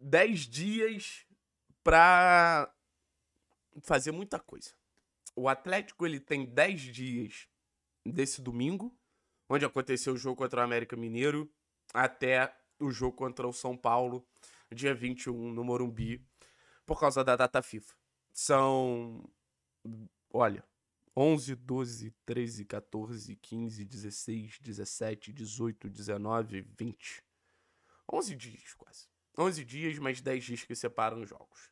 10 dias para fazer muita coisa. O Atlético ele tem 10 dias desse domingo, onde aconteceu o jogo contra o América Mineiro, até o jogo contra o São Paulo, dia 21 no Morumbi, por causa da data FIFA. São, olha, 11, 12, 13, 14, 15, 16, 17, 18, 19, 20. 11 dias quase. 11 dias, mais 10 dias que separam os jogos.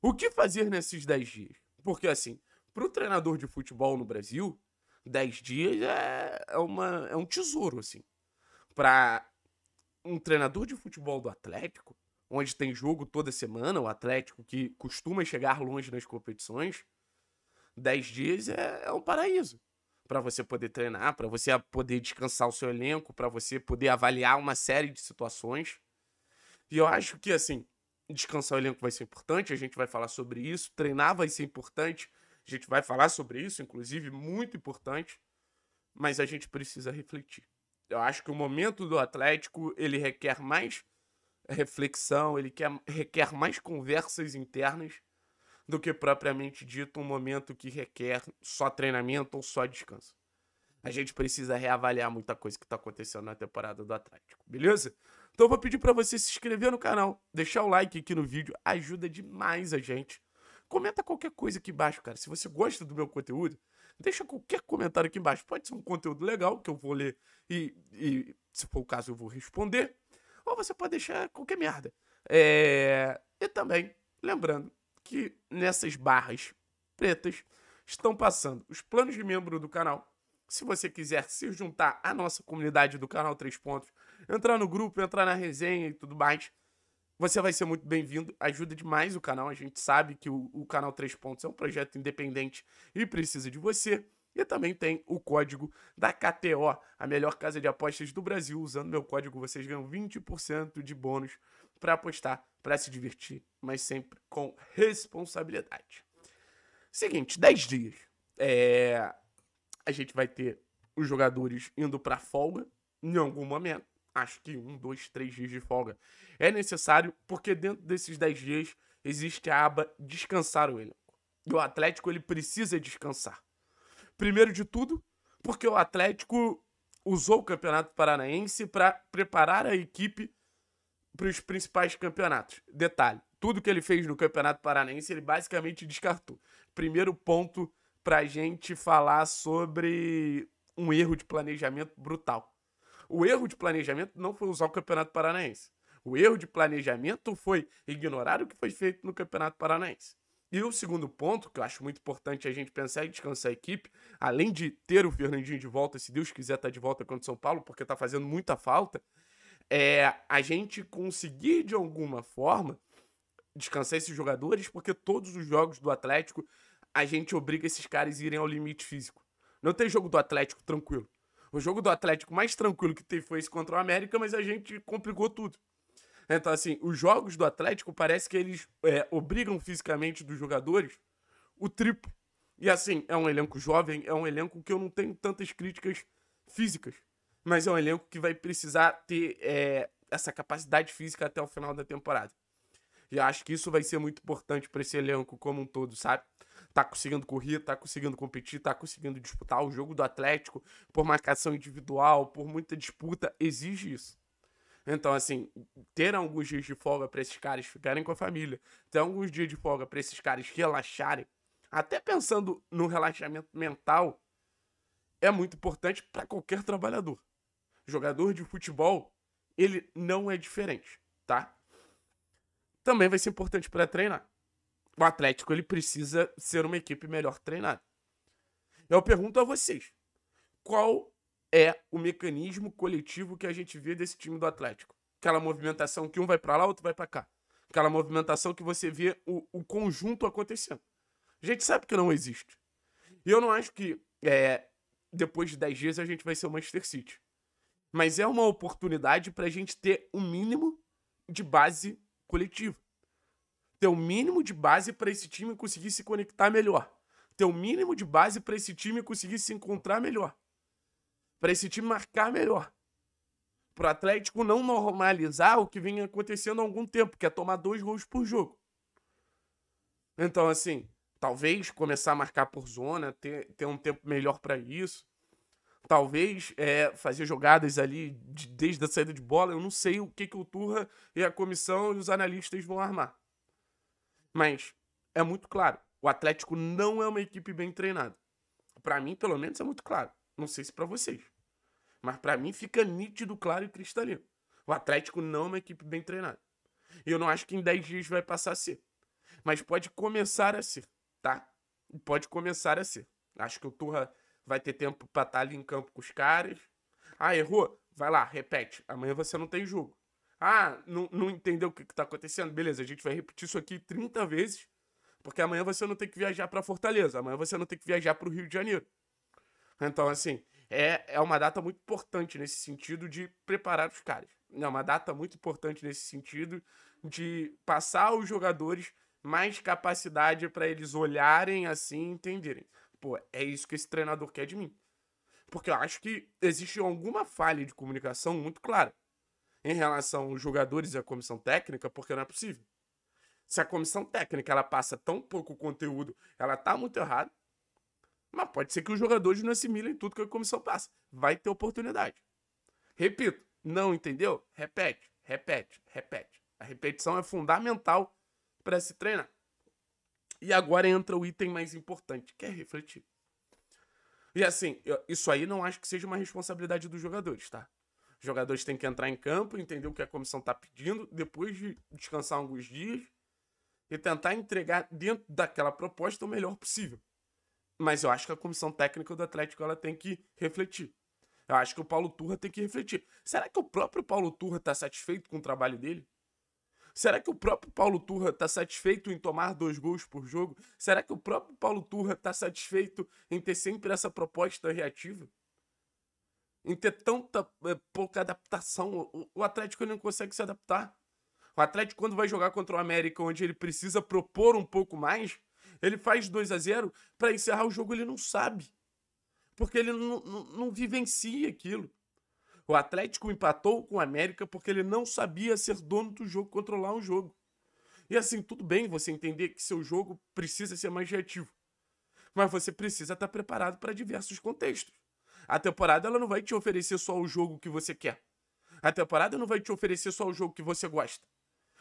O que fazer nesses 10 dias? Porque, assim, para o treinador de futebol no Brasil, 10 dias é, é, uma, é um tesouro, assim. Para um treinador de futebol do Atlético, onde tem jogo toda semana, o Atlético que costuma chegar longe nas competições, 10 dias é, é um paraíso. Para você poder treinar, para você poder descansar o seu elenco, para você poder avaliar uma série de situações. E eu acho que, assim, descansar o elenco vai ser importante, a gente vai falar sobre isso. Treinar vai ser importante, a gente vai falar sobre isso, inclusive, muito importante. Mas a gente precisa refletir. Eu acho que o momento do Atlético, ele requer mais reflexão, ele quer, requer mais conversas internas do que propriamente dito um momento que requer só treinamento ou só descanso a gente precisa reavaliar muita coisa que tá acontecendo na temporada do Atlético, beleza? Então eu vou pedir para você se inscrever no canal, deixar o like aqui no vídeo, ajuda demais a gente. Comenta qualquer coisa aqui embaixo, cara. Se você gosta do meu conteúdo, deixa qualquer comentário aqui embaixo. Pode ser um conteúdo legal que eu vou ler e, e se for o caso, eu vou responder. Ou você pode deixar qualquer merda. É... E também, lembrando que nessas barras pretas estão passando os planos de membro do canal, se você quiser se juntar à nossa comunidade do canal Três Pontos, entrar no grupo, entrar na resenha e tudo mais, você vai ser muito bem-vindo. Ajuda demais o canal. A gente sabe que o, o canal Três Pontos é um projeto independente e precisa de você. E também tem o código da KTO, a melhor casa de apostas do Brasil. Usando meu código, vocês ganham 20% de bônus para apostar, para se divertir, mas sempre com responsabilidade. Seguinte, 10 dias. É a gente vai ter os jogadores indo para folga em algum momento. Acho que um, dois, três dias de folga é necessário, porque dentro desses dez dias existe a aba descansar o elenco. E o Atlético ele precisa descansar. Primeiro de tudo, porque o Atlético usou o Campeonato Paranaense para preparar a equipe para os principais campeonatos. Detalhe: tudo que ele fez no Campeonato Paranaense ele basicamente descartou. Primeiro ponto pra gente falar sobre um erro de planejamento brutal. O erro de planejamento não foi usar o Campeonato Paranaense. O erro de planejamento foi ignorar o que foi feito no Campeonato Paranaense. E o segundo ponto, que eu acho muito importante a gente pensar e descansar a equipe, além de ter o Fernandinho de volta, se Deus quiser tá de volta contra o São Paulo, porque tá fazendo muita falta, é a gente conseguir de alguma forma descansar esses jogadores, porque todos os jogos do Atlético a gente obriga esses caras a irem ao limite físico. Não tem jogo do Atlético tranquilo. O jogo do Atlético mais tranquilo que teve foi esse contra o América, mas a gente complicou tudo. Então, assim, os jogos do Atlético parece que eles é, obrigam fisicamente dos jogadores o triplo. E assim, é um elenco jovem, é um elenco que eu não tenho tantas críticas físicas, mas é um elenco que vai precisar ter é, essa capacidade física até o final da temporada. E acho que isso vai ser muito importante para esse elenco como um todo, sabe? tá conseguindo correr, tá conseguindo competir, tá conseguindo disputar. O jogo do Atlético, por marcação individual, por muita disputa, exige isso. Então, assim, ter alguns dias de folga para esses caras ficarem com a família, ter alguns dias de folga para esses caras relaxarem, até pensando no relaxamento mental, é muito importante para qualquer trabalhador. Jogador de futebol, ele não é diferente, tá? Também vai ser importante para treinar o Atlético ele precisa ser uma equipe melhor treinada. Eu pergunto a vocês, qual é o mecanismo coletivo que a gente vê desse time do Atlético? Aquela movimentação que um vai para lá, outro vai para cá. Aquela movimentação que você vê o, o conjunto acontecendo. A gente sabe que não existe. E eu não acho que é, depois de 10 dias a gente vai ser o Manchester City. Mas é uma oportunidade para a gente ter o um mínimo de base coletiva ter o mínimo de base para esse time conseguir se conectar melhor. Ter o mínimo de base para esse time conseguir se encontrar melhor. Para esse time marcar melhor. Para o Atlético não normalizar o que vem acontecendo há algum tempo, que é tomar dois gols por jogo. Então, assim, talvez começar a marcar por zona, ter, ter um tempo melhor para isso talvez é, fazer jogadas ali de, desde a saída de bola. Eu não sei o que, que o Turra e a comissão e os analistas vão armar. Mas é muito claro, o Atlético não é uma equipe bem treinada. Para mim, pelo menos, é muito claro. Não sei se para vocês, mas para mim fica nítido, claro e cristalino. O Atlético não é uma equipe bem treinada. E eu não acho que em 10 dias vai passar a ser. Mas pode começar a ser, tá? Pode começar a ser. Acho que o Turra vai ter tempo pra estar tá ali em campo com os caras. Ah, errou? Vai lá, repete. Amanhã você não tem jogo. Ah, não, não entendeu o que, que tá acontecendo? Beleza, a gente vai repetir isso aqui 30 vezes, porque amanhã você não tem que viajar para Fortaleza, amanhã você não tem que viajar para o Rio de Janeiro. Então, assim, é, é uma data muito importante nesse sentido de preparar os caras. É uma data muito importante nesse sentido de passar aos jogadores mais capacidade para eles olharem assim e entenderem. Pô, é isso que esse treinador quer de mim. Porque eu acho que existe alguma falha de comunicação muito clara em relação aos jogadores e à comissão técnica, porque não é possível. Se a comissão técnica ela passa tão pouco conteúdo, ela tá muito errada. Mas pode ser que os jogadores não assimilem tudo que a comissão passa. Vai ter oportunidade. Repito, não entendeu? Repete, repete, repete. A repetição é fundamental para se treinar. E agora entra o item mais importante, que é refletir. E assim, isso aí não acho que seja uma responsabilidade dos jogadores, tá? jogadores têm que entrar em campo, entender o que a comissão está pedindo, depois de descansar alguns dias e tentar entregar dentro daquela proposta o melhor possível. Mas eu acho que a comissão técnica do Atlético ela tem que refletir. Eu acho que o Paulo Turra tem que refletir. Será que o próprio Paulo Turra está satisfeito com o trabalho dele? Será que o próprio Paulo Turra está satisfeito em tomar dois gols por jogo? Será que o próprio Paulo Turra está satisfeito em ter sempre essa proposta reativa? em ter tanta é, pouca adaptação. O, o Atlético não consegue se adaptar. O Atlético, quando vai jogar contra o América, onde ele precisa propor um pouco mais, ele faz 2 a 0 para encerrar o jogo, ele não sabe. Porque ele não, vivencia aquilo. O Atlético empatou com o América porque ele não sabia ser dono do jogo, controlar um jogo. E assim, tudo bem você entender que seu jogo precisa ser mais reativo. Mas você precisa estar tá preparado para diversos contextos. A temporada ela não vai te oferecer só o jogo que você quer. A temporada não vai te oferecer só o jogo que você gosta.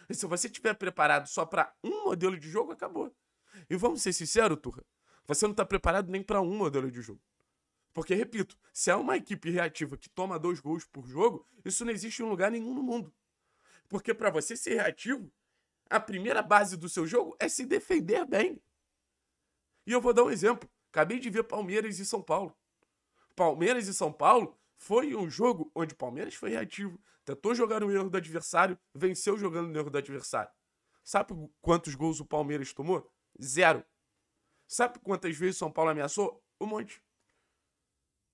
E se você estiver preparado só para um modelo de jogo, acabou. E vamos ser sinceros, Turra, você não está preparado nem para um modelo de jogo. Porque, repito, se é uma equipe reativa que toma dois gols por jogo, isso não existe em lugar nenhum no mundo. Porque para você ser reativo, a primeira base do seu jogo é se defender bem. E eu vou dar um exemplo. Acabei de ver Palmeiras e São Paulo. Palmeiras e São Paulo, foi um jogo onde o Palmeiras foi reativo, tentou jogar no erro do adversário, venceu jogando no erro do adversário. Sabe quantos gols o Palmeiras tomou? Zero. Sabe quantas vezes o São Paulo ameaçou? Um monte.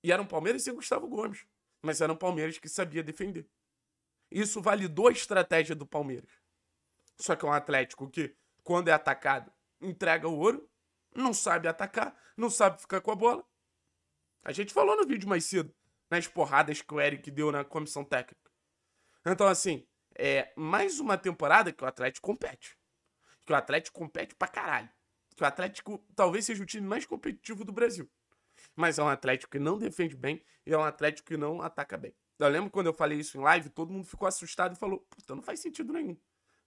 E era um Palmeiras sem Gustavo Gomes. Mas era um Palmeiras que sabia defender. Isso validou a estratégia do Palmeiras. Só que é um Atlético que, quando é atacado, entrega o ouro, não sabe atacar, não sabe ficar com a bola a gente falou no vídeo mais cedo, nas porradas que o Eric deu na comissão técnica. Então, assim, é mais uma temporada que o Atlético compete. Que o Atlético compete pra caralho. Que o Atlético talvez seja o time mais competitivo do Brasil. Mas é um Atlético que não defende bem e é um Atlético que não ataca bem. Eu lembro quando eu falei isso em live, todo mundo ficou assustado e falou: Puta, não faz sentido nenhum.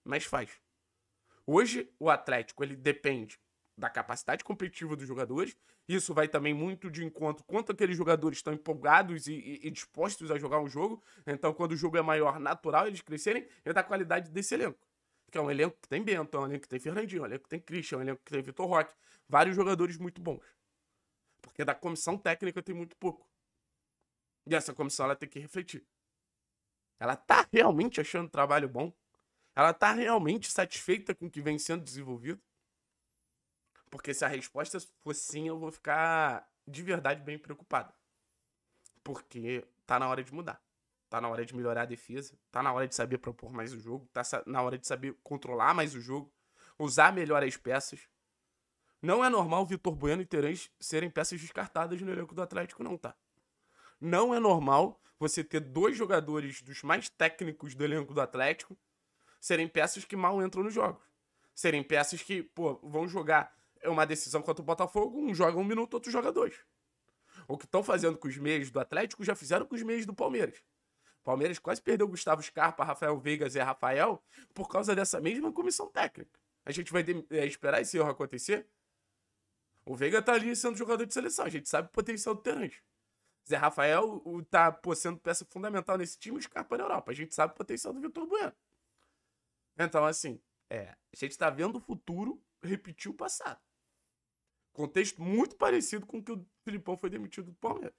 Mas faz. Hoje, o Atlético, ele depende da capacidade competitiva dos jogadores. Isso vai também muito de encontro quanto aqueles jogadores estão empolgados e, e, e dispostos a jogar um jogo. Então, quando o jogo é maior, natural eles crescerem, é da qualidade desse elenco que é um elenco que tem Bento, é um elenco que tem Fernandinho, é um elenco que tem Christian, é um elenco que tem Vitor Roque. Vários jogadores muito bons. Porque da comissão técnica tem muito pouco. E essa comissão ela tem que refletir. Ela tá realmente achando o trabalho bom? Ela tá realmente satisfeita com o que vem sendo desenvolvido? Porque se a resposta for sim, eu vou ficar de verdade bem preocupado. Porque tá na hora de mudar. Tá na hora de melhorar a defesa. Tá na hora de saber propor mais o jogo. Tá na hora de saber controlar mais o jogo. Usar melhor as peças. Não é normal Vitor Bueno e Terãs serem peças descartadas no elenco do Atlético, não, tá? Não é normal você ter dois jogadores dos mais técnicos do elenco do Atlético serem peças que mal entram nos jogos. Serem peças que, pô, vão jogar é uma decisão contra o Botafogo, um joga um minuto, outro joga dois. O que estão fazendo com os meios do Atlético já fizeram com os meios do Palmeiras. Palmeiras quase perdeu Gustavo Scarpa, Rafael Vegas e Rafael por causa dessa mesma comissão técnica. A gente vai é, esperar esse erro acontecer? O Veiga tá ali sendo jogador de seleção, a gente sabe o potencial do Terence. Zé Rafael tá pô, sendo peça fundamental nesse time de Scarpa na Europa. A gente sabe o potencial do Vitor Bueno. Então, assim, é, a gente tá vendo o futuro repetir o passado. Contexto muito parecido com o que o Filipão foi demitido do Palmeiras.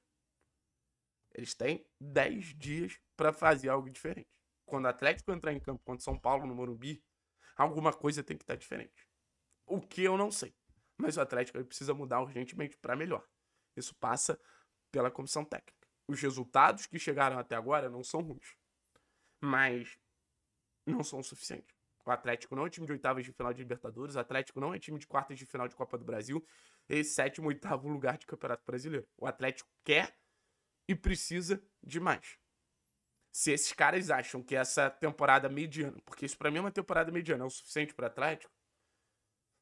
Eles têm 10 dias para fazer algo diferente. Quando o Atlético entrar em campo contra São Paulo no Morumbi, alguma coisa tem que estar tá diferente. O que eu não sei. Mas o Atlético precisa mudar urgentemente para melhor. Isso passa pela comissão técnica. Os resultados que chegaram até agora não são ruins, mas não são suficientes. O Atlético não é time de oitavas de final de Libertadores, o Atlético não é time de quartas de final de Copa do Brasil, e sétimo, oitavo lugar de Campeonato Brasileiro. O Atlético quer e precisa de mais. Se esses caras acham que essa temporada mediana, porque isso para mim é uma temporada mediana, é o suficiente para o Atlético,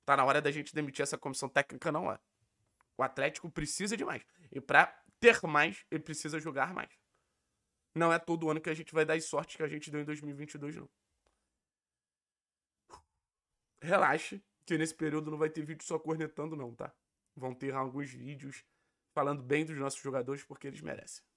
tá na hora da gente demitir essa comissão técnica, não é. O Atlético precisa de mais. E para ter mais, ele precisa jogar mais. Não é todo ano que a gente vai dar as sortes que a gente deu em 2022, não relaxe, que nesse período não vai ter vídeo só cornetando, não, tá? Vão ter alguns vídeos falando bem dos nossos jogadores porque eles merecem.